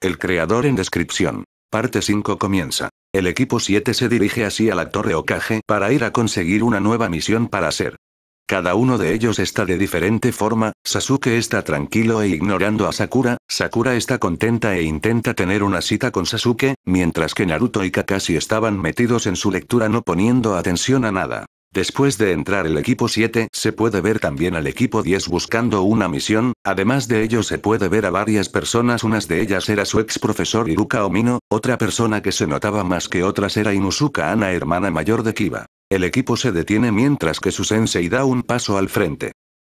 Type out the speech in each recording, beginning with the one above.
El creador en descripción. Parte 5 comienza. El equipo 7 se dirige así a la Torre Okage para ir a conseguir una nueva misión para hacer. Cada uno de ellos está de diferente forma, Sasuke está tranquilo e ignorando a Sakura, Sakura está contenta e intenta tener una cita con Sasuke, mientras que Naruto y Kakashi estaban metidos en su lectura no poniendo atención a nada. Después de entrar el equipo 7, se puede ver también al equipo 10 buscando una misión, además de ello se puede ver a varias personas, unas de ellas era su ex profesor Iruka Omino, otra persona que se notaba más que otras era Inusuka Ana, hermana mayor de Kiba. El equipo se detiene mientras que su sensei da un paso al frente.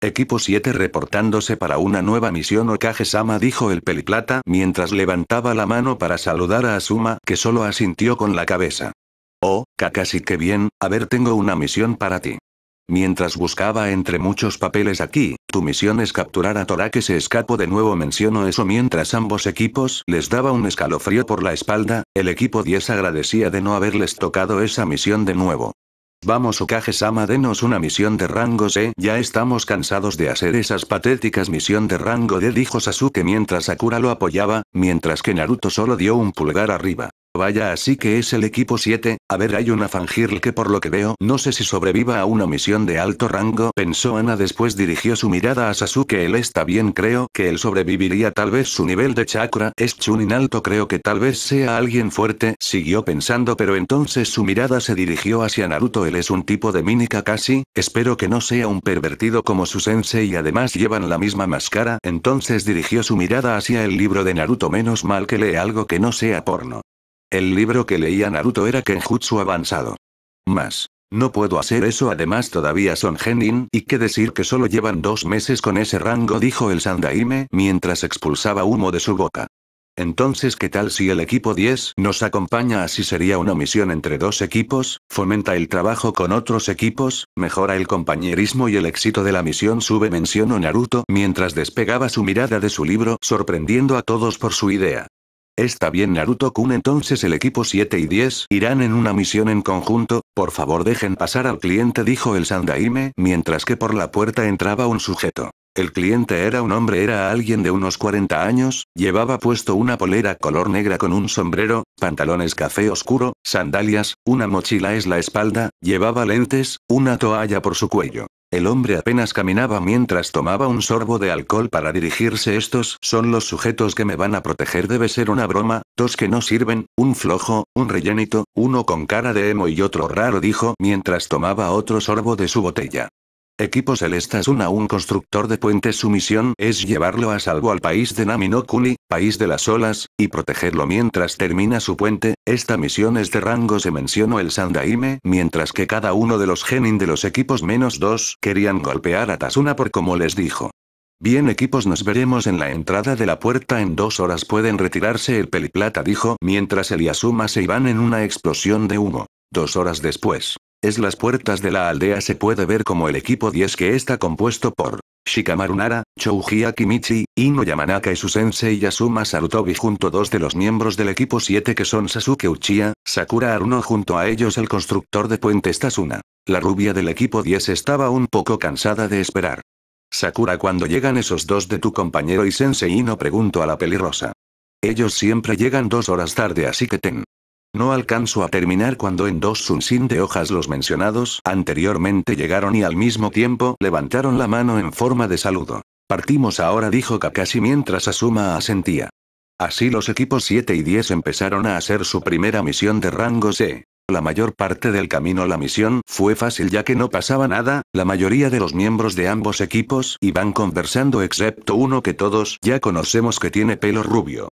Equipo 7 reportándose para una nueva misión Okage-sama dijo el peliplata mientras levantaba la mano para saludar a Asuma que solo asintió con la cabeza. Oh, Kakashi, qué bien, a ver, tengo una misión para ti. Mientras buscaba entre muchos papeles aquí, tu misión es capturar a Tora que se escapó de nuevo menciono eso mientras ambos equipos les daba un escalofrío por la espalda, el equipo 10 agradecía de no haberles tocado esa misión de nuevo. Vamos Okage-sama denos una misión de rango C, ya estamos cansados de hacer esas patéticas misión de rango D dijo Sasuke mientras Sakura lo apoyaba, mientras que Naruto solo dio un pulgar arriba. Vaya así que es el equipo 7, a ver hay una fangirl que por lo que veo no sé si sobreviva a una misión de alto rango, pensó Ana después dirigió su mirada a Sasuke él está bien creo que él sobreviviría tal vez su nivel de chakra es chunin alto creo que tal vez sea alguien fuerte, siguió pensando pero entonces su mirada se dirigió hacia Naruto él es un tipo de mini casi. espero que no sea un pervertido como su sensei y además llevan la misma máscara entonces dirigió su mirada hacia el libro de Naruto menos mal que lee algo que no sea porno. El libro que leía Naruto era Kenjutsu avanzado. Más. No puedo hacer eso además todavía son genin y qué decir que solo llevan dos meses con ese rango dijo el Sandaime mientras expulsaba humo de su boca. Entonces ¿qué tal si el equipo 10 nos acompaña así sería una misión entre dos equipos, fomenta el trabajo con otros equipos, mejora el compañerismo y el éxito de la misión sube mencionó Naruto mientras despegaba su mirada de su libro sorprendiendo a todos por su idea. Está bien Naruto-kun entonces el equipo 7 y 10 irán en una misión en conjunto, por favor dejen pasar al cliente dijo el Sandaime mientras que por la puerta entraba un sujeto. El cliente era un hombre era alguien de unos 40 años, llevaba puesto una polera color negra con un sombrero, pantalones café oscuro, sandalias, una mochila es la espalda, llevaba lentes, una toalla por su cuello. El hombre apenas caminaba mientras tomaba un sorbo de alcohol para dirigirse. Estos son los sujetos que me van a proteger. Debe ser una broma, dos que no sirven, un flojo, un rellénito, uno con cara de emo y otro raro, dijo mientras tomaba otro sorbo de su botella. Equipo Celestas 1 Un constructor de puentes su misión es llevarlo a salvo al país de Naminokuli, país de las olas, y protegerlo mientras termina su puente, esta misión es de rango se mencionó el Sandaime, mientras que cada uno de los genin de los equipos menos dos querían golpear a Tasuna por como les dijo. Bien equipos nos veremos en la entrada de la puerta en dos horas pueden retirarse el peliplata dijo mientras el Yasuma se iban en una explosión de humo. Dos horas después. Es las puertas de la aldea se puede ver como el equipo 10 que está compuesto por Shikamaru Nara, Chouji Akimichi, Ino Yamanaka y su sensei Yasuma Sarutobi junto a dos de los miembros del equipo 7 que son Sasuke Uchiha, Sakura Aruno junto a ellos el constructor de puentes Tasuna. La rubia del equipo 10 estaba un poco cansada de esperar. Sakura cuando llegan esos dos de tu compañero y sensei Ino pregunto a la pelirrosa. Ellos siempre llegan dos horas tarde así que ten no alcanzo a terminar cuando en dos sunsin de hojas los mencionados anteriormente llegaron y al mismo tiempo levantaron la mano en forma de saludo. Partimos ahora dijo Kakashi mientras Asuma asentía. Así los equipos 7 y 10 empezaron a hacer su primera misión de rango C. La mayor parte del camino la misión fue fácil ya que no pasaba nada, la mayoría de los miembros de ambos equipos iban conversando excepto uno que todos ya conocemos que tiene pelo rubio.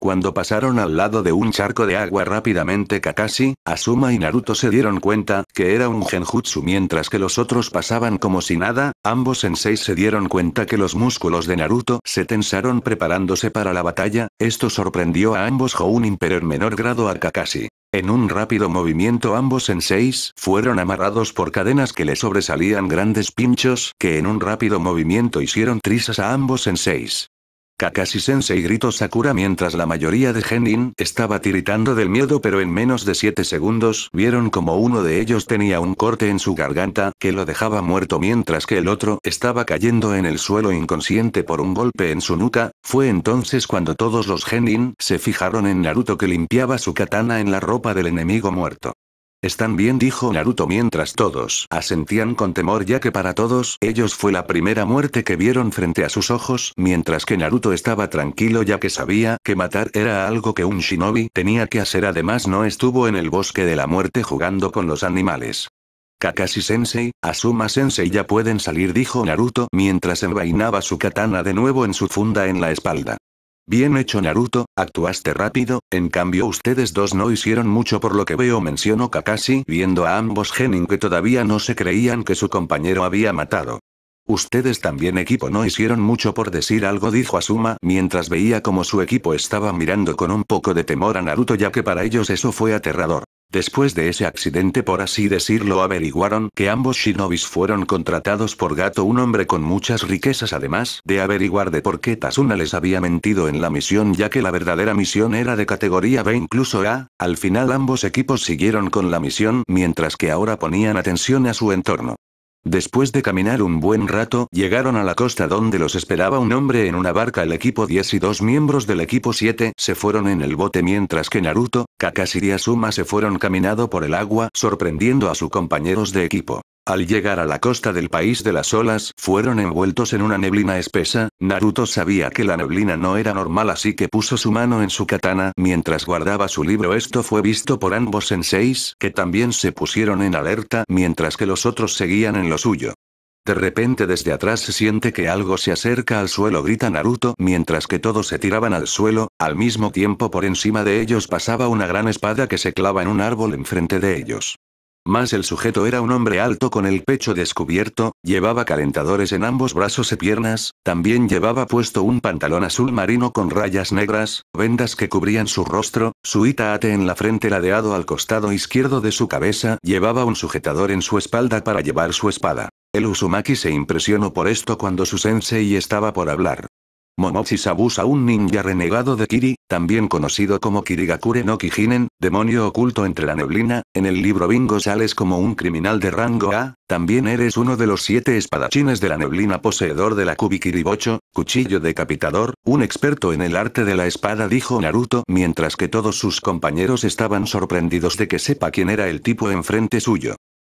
Cuando pasaron al lado de un charco de agua rápidamente Kakashi, Asuma y Naruto se dieron cuenta que era un genjutsu mientras que los otros pasaban como si nada, ambos en seis se dieron cuenta que los músculos de Naruto se tensaron preparándose para la batalla, esto sorprendió a ambos Jounin pero en menor grado a Kakashi. En un rápido movimiento ambos en seis fueron amarrados por cadenas que le sobresalían grandes pinchos que en un rápido movimiento hicieron trizas a ambos en seis. Kakashi-sensei gritó Sakura mientras la mayoría de Genin estaba tiritando del miedo pero en menos de 7 segundos vieron como uno de ellos tenía un corte en su garganta que lo dejaba muerto mientras que el otro estaba cayendo en el suelo inconsciente por un golpe en su nuca, fue entonces cuando todos los Genin se fijaron en Naruto que limpiaba su katana en la ropa del enemigo muerto. Están bien, dijo Naruto mientras todos asentían con temor ya que para todos ellos fue la primera muerte que vieron frente a sus ojos, mientras que Naruto estaba tranquilo ya que sabía que matar era algo que un shinobi tenía que hacer además no estuvo en el bosque de la muerte jugando con los animales. Kakashi sensei, Asuma sensei ya pueden salir dijo Naruto mientras envainaba su katana de nuevo en su funda en la espalda. Bien hecho Naruto, actuaste rápido, en cambio ustedes dos no hicieron mucho por lo que veo mencionó Kakashi viendo a ambos genin que todavía no se creían que su compañero había matado. Ustedes también equipo no hicieron mucho por decir algo dijo Asuma mientras veía como su equipo estaba mirando con un poco de temor a Naruto ya que para ellos eso fue aterrador. Después de ese accidente, por así decirlo, averiguaron que ambos shinobis fueron contratados por Gato, un hombre con muchas riquezas, además de averiguar de por qué Tasuna les había mentido en la misión, ya que la verdadera misión era de categoría B, incluso A. Al final, ambos equipos siguieron con la misión, mientras que ahora ponían atención a su entorno. Después de caminar un buen rato, llegaron a la costa donde los esperaba un hombre en una barca. El equipo 10 y dos miembros del equipo 7 se fueron en el bote mientras que Naruto, Kakashi y Asuma se fueron caminando por el agua, sorprendiendo a sus compañeros de equipo. Al llegar a la costa del país de las olas, fueron envueltos en una neblina espesa, Naruto sabía que la neblina no era normal así que puso su mano en su katana mientras guardaba su libro esto fue visto por ambos senseis que también se pusieron en alerta mientras que los otros seguían en lo suyo. De repente desde atrás se siente que algo se acerca al suelo grita Naruto mientras que todos se tiraban al suelo, al mismo tiempo por encima de ellos pasaba una gran espada que se clava en un árbol enfrente de ellos. Más el sujeto era un hombre alto con el pecho descubierto, llevaba calentadores en ambos brazos y piernas, también llevaba puesto un pantalón azul marino con rayas negras, vendas que cubrían su rostro, su itaate en la frente ladeado al costado izquierdo de su cabeza, llevaba un sujetador en su espalda para llevar su espada. El usumaki se impresionó por esto cuando su sensei estaba por hablar. Momochi a un ninja renegado de Kiri, también conocido como Kirigakure no Kijinen, demonio oculto entre la neblina, en el libro Bingo sales como un criminal de rango A, también eres uno de los siete espadachines de la neblina poseedor de la Kubi Kiribocho, cuchillo decapitador, un experto en el arte de la espada dijo Naruto mientras que todos sus compañeros estaban sorprendidos de que sepa quién era el tipo enfrente suyo.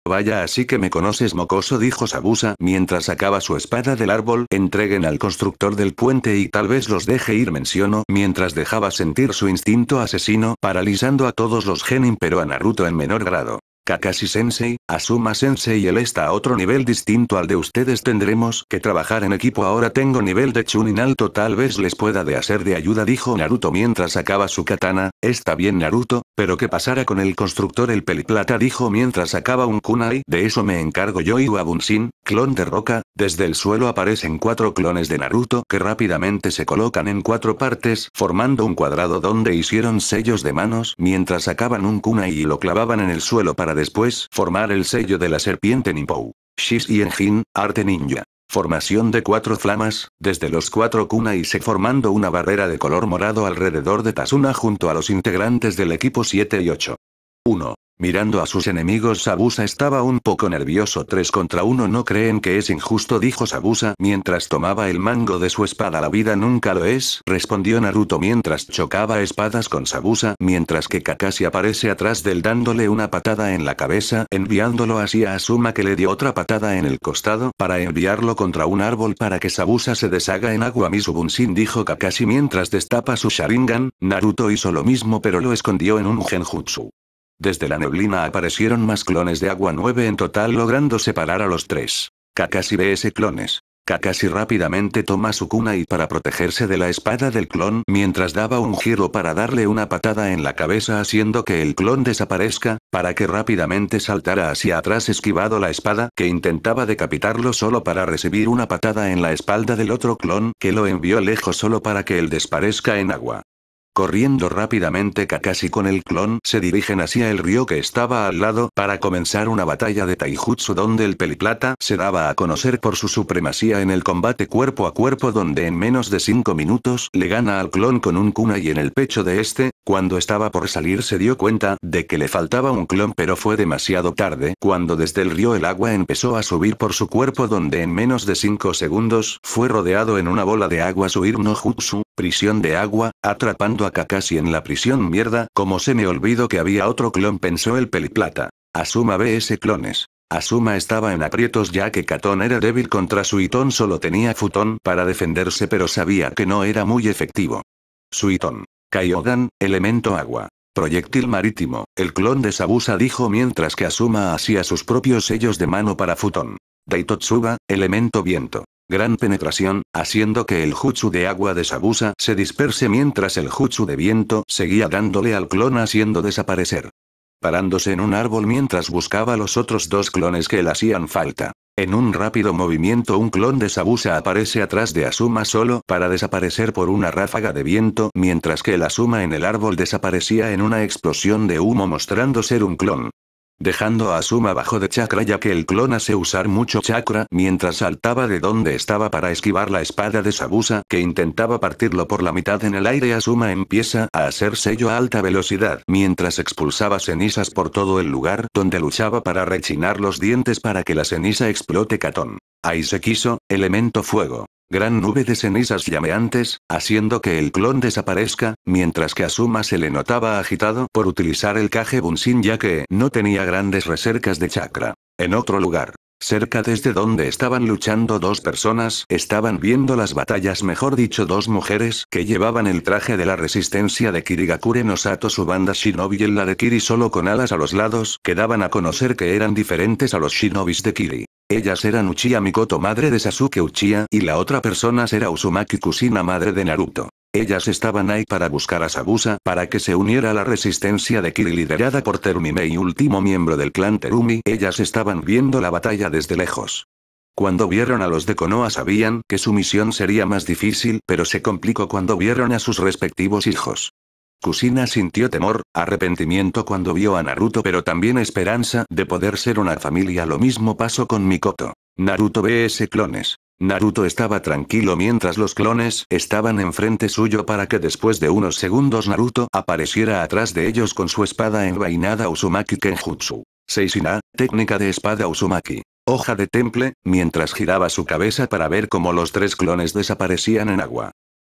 Vaya así que me conoces mocoso dijo Sabusa mientras sacaba su espada del árbol, entreguen al constructor del puente y tal vez los deje ir mencionó mientras dejaba sentir su instinto asesino, paralizando a todos los genin pero a Naruto en menor grado. Kakashi-sensei, Asuma-sensei, él está a otro nivel distinto al de ustedes. Tendremos que trabajar en equipo. Ahora tengo nivel de Chunin alto, tal vez les pueda de hacer de ayuda, dijo Naruto mientras sacaba su katana. Está bien, Naruto, pero ¿qué pasará con el constructor? El peliplata dijo mientras sacaba un kunai. De eso me encargo yo, y Sin, clon de roca. Desde el suelo aparecen cuatro clones de Naruto que rápidamente se colocan en cuatro partes, formando un cuadrado donde hicieron sellos de manos mientras sacaban un kunai y lo clavaban en el suelo para después formar el sello de la serpiente Ninpou. Shis y Enjin, arte ninja. Formación de cuatro flamas, desde los cuatro Kuna y se formando una barrera de color morado alrededor de Tasuna junto a los integrantes del equipo 7 y 8. 1. Mirando a sus enemigos Sabusa estaba un poco nervioso 3 contra 1 no creen que es injusto dijo Sabusa mientras tomaba el mango de su espada la vida nunca lo es respondió Naruto mientras chocaba espadas con Sabusa mientras que Kakashi aparece atrás del dándole una patada en la cabeza enviándolo así a Asuma que le dio otra patada en el costado para enviarlo contra un árbol para que Sabusa se deshaga en agua Misubunshin dijo Kakashi mientras destapa su Sharingan Naruto hizo lo mismo pero lo escondió en un genjutsu desde la neblina aparecieron más clones de agua 9 en total logrando separar a los tres. Kakashi BS clones. Kakashi rápidamente toma su cuna y para protegerse de la espada del clon mientras daba un giro para darle una patada en la cabeza haciendo que el clon desaparezca, para que rápidamente saltara hacia atrás esquivado la espada que intentaba decapitarlo solo para recibir una patada en la espalda del otro clon que lo envió lejos solo para que él desparezca en agua. Corriendo rápidamente Kakashi con el clon se dirigen hacia el río que estaba al lado para comenzar una batalla de taijutsu donde el peliplata se daba a conocer por su supremacía en el combate cuerpo a cuerpo donde en menos de 5 minutos le gana al clon con un kunai en el pecho de este, cuando estaba por salir se dio cuenta de que le faltaba un clon pero fue demasiado tarde cuando desde el río el agua empezó a subir por su cuerpo donde en menos de 5 segundos fue rodeado en una bola de agua su no Jutsu, prisión de agua, atrapando a Kakashi en la prisión mierda como se me olvidó que había otro clon pensó el peliplata. Asuma BS clones. Asuma estaba en aprietos ya que Katon era débil contra Suitón solo tenía Futón para defenderse pero sabía que no era muy efectivo. Suitón. Kaiodan, elemento agua. Proyectil marítimo, el clon de Sabusa dijo mientras que asuma hacía sus propios sellos de mano para Futon. Daitotsuba, elemento viento. Gran penetración, haciendo que el jutsu de agua de Sabusa se disperse mientras el jutsu de viento seguía dándole al clon haciendo desaparecer. Parándose en un árbol mientras buscaba los otros dos clones que le hacían falta. En un rápido movimiento un clon de Sabusa aparece atrás de Asuma solo para desaparecer por una ráfaga de viento mientras que el Asuma en el árbol desaparecía en una explosión de humo mostrando ser un clon dejando a Asuma bajo de chakra ya que el clon hace usar mucho chakra mientras saltaba de donde estaba para esquivar la espada de Sabusa que intentaba partirlo por la mitad en el aire Asuma empieza a hacer sello a alta velocidad mientras expulsaba cenizas por todo el lugar donde luchaba para rechinar los dientes para que la ceniza explote Catón. Ahí se quiso, elemento fuego gran nube de cenizas llameantes, haciendo que el clon desaparezca, mientras que a Suma se le notaba agitado por utilizar el Kage Bunshin ya que no tenía grandes recercas de chakra. En otro lugar, cerca desde donde estaban luchando dos personas, estaban viendo las batallas mejor dicho dos mujeres que llevaban el traje de la resistencia de Kirigakure no Sato su banda shinobi en la de Kiri solo con alas a los lados que daban a conocer que eran diferentes a los shinobis de Kiri. Ellas eran Uchiha Mikoto madre de Sasuke Uchiha y la otra persona será Uzumaki Kusina madre de Naruto. Ellas estaban ahí para buscar a Sabusa para que se uniera a la resistencia de Kiri liderada por Terumime y último miembro del clan Terumi. Ellas estaban viendo la batalla desde lejos. Cuando vieron a los de Konoha sabían que su misión sería más difícil pero se complicó cuando vieron a sus respectivos hijos. Kusina sintió temor, arrepentimiento cuando vio a Naruto pero también esperanza de poder ser una familia. Lo mismo pasó con Mikoto. Naruto ve ese clones. Naruto estaba tranquilo mientras los clones estaban enfrente suyo para que después de unos segundos Naruto apareciera atrás de ellos con su espada envainada Uzumaki Kenjutsu. Seisina, técnica de espada Uzumaki. Hoja de temple, mientras giraba su cabeza para ver cómo los tres clones desaparecían en agua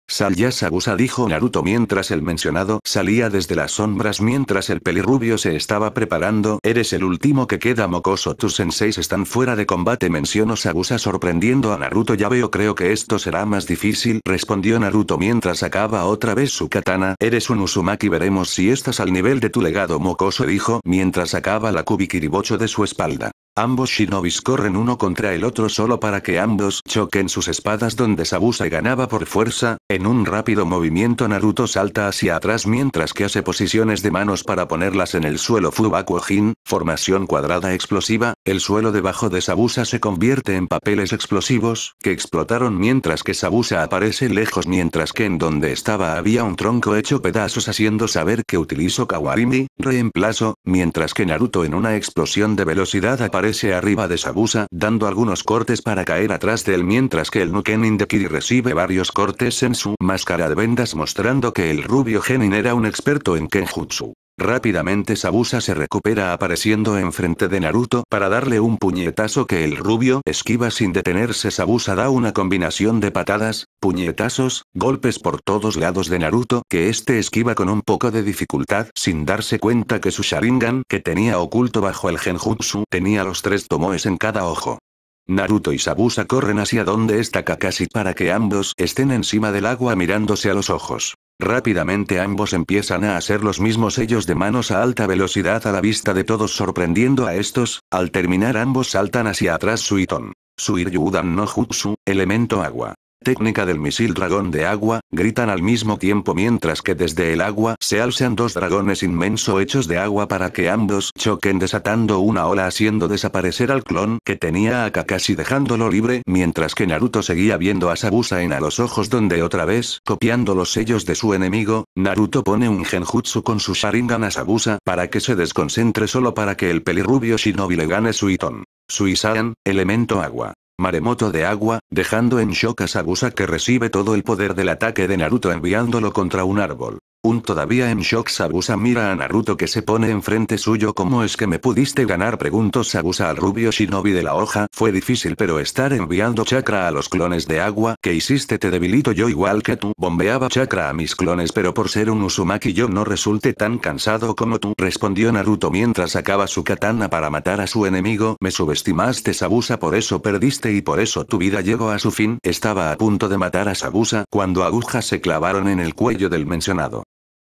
sal sagusa dijo Naruto mientras el mencionado salía desde las sombras mientras el pelirrubio se estaba preparando. Eres el último que queda mocoso. Tus senseis están fuera de combate mencionó Sagusa sorprendiendo a Naruto ya veo creo que esto será más difícil respondió Naruto mientras acaba otra vez su katana. Eres un usumaki veremos si estás al nivel de tu legado mocoso dijo mientras acaba la Kubikiribocho de su espalda. Ambos shinobis corren uno contra el otro solo para que ambos choquen sus espadas donde Sabusa ganaba por fuerza, en un rápido movimiento Naruto salta hacia atrás mientras que hace posiciones de manos para ponerlas en el suelo Jin, formación cuadrada explosiva, el suelo debajo de Sabusa se convierte en papeles explosivos, que explotaron mientras que Sabusa aparece lejos mientras que en donde estaba había un tronco hecho pedazos haciendo saber que utilizó Kawarimi, reemplazo, mientras que Naruto en una explosión de velocidad aparece se arriba de Sabusa dando algunos cortes para caer atrás de él mientras que el Nukenin de Kiri recibe varios cortes en su máscara de vendas mostrando que el rubio Genin era un experto en Kenjutsu. Rápidamente Sabusa se recupera apareciendo enfrente de Naruto para darle un puñetazo que el rubio esquiva sin detenerse. Sabusa da una combinación de patadas Puñetazos, golpes por todos lados de Naruto que este esquiva con un poco de dificultad sin darse cuenta que su Sharingan que tenía oculto bajo el genjutsu tenía los tres tomoes en cada ojo. Naruto y Sabusa corren hacia donde está Kakashi para que ambos estén encima del agua mirándose a los ojos. Rápidamente ambos empiezan a hacer los mismos sellos de manos a alta velocidad a la vista de todos sorprendiendo a estos, al terminar ambos saltan hacia atrás Suiton. Suiryudan no Jutsu, elemento agua técnica del misil dragón de agua, gritan al mismo tiempo mientras que desde el agua se alzan dos dragones inmenso hechos de agua para que ambos choquen desatando una ola haciendo desaparecer al clon que tenía a Kakashi dejándolo libre mientras que Naruto seguía viendo a en a los ojos donde otra vez, copiando los sellos de su enemigo, Naruto pone un genjutsu con su Sharingan a Sabusa para que se desconcentre solo para que el pelirrubio shinobi le gane su Iton. Suisan, elemento agua maremoto de agua, dejando en shock a Sabusa que recibe todo el poder del ataque de Naruto enviándolo contra un árbol. Un todavía en shock Sabusa mira a Naruto que se pone enfrente suyo. ¿Cómo es que me pudiste ganar? Preguntó Sabusa al rubio shinobi de la hoja. Fue difícil pero estar enviando chakra a los clones de agua que hiciste te debilito yo igual que tú. Bombeaba chakra a mis clones pero por ser un usumaki yo no resulté tan cansado como tú. Respondió Naruto mientras sacaba su katana para matar a su enemigo. Me subestimaste Sabusa por eso perdiste y por eso tu vida llegó a su fin. Estaba a punto de matar a Sabusa cuando agujas se clavaron en el cuello del mencionado.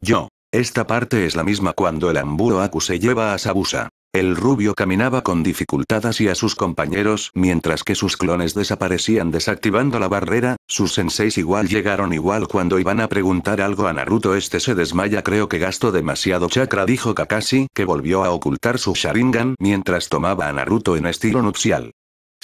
Yo. Esta parte es la misma cuando el Amburo Aku se lleva a Sabusa. El rubio caminaba con dificultad hacia sus compañeros mientras que sus clones desaparecían desactivando la barrera, sus senseis igual llegaron igual cuando iban a preguntar algo a Naruto este se desmaya creo que gastó demasiado chakra dijo Kakashi que volvió a ocultar su Sharingan mientras tomaba a Naruto en estilo nupcial.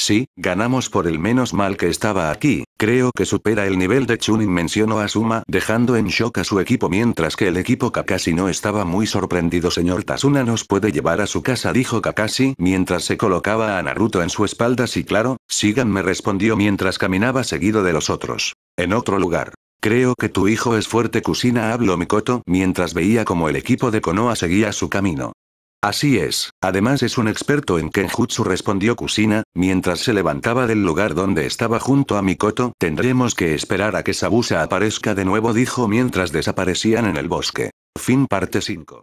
Sí, ganamos por el menos mal que estaba aquí, creo que supera el nivel de Chunin mencionó Asuma, dejando en shock a su equipo mientras que el equipo Kakashi no estaba muy sorprendido señor Tasuna nos puede llevar a su casa dijo Kakashi mientras se colocaba a Naruto en su espalda sí claro, Sigan me respondió mientras caminaba seguido de los otros. En otro lugar. Creo que tu hijo es fuerte Kusina habló Mikoto mientras veía como el equipo de Konoha seguía su camino. Así es, además es un experto en kenjutsu respondió Kusina, mientras se levantaba del lugar donde estaba junto a Mikoto. Tendremos que esperar a que Sabusa aparezca de nuevo dijo mientras desaparecían en el bosque. Fin parte 5.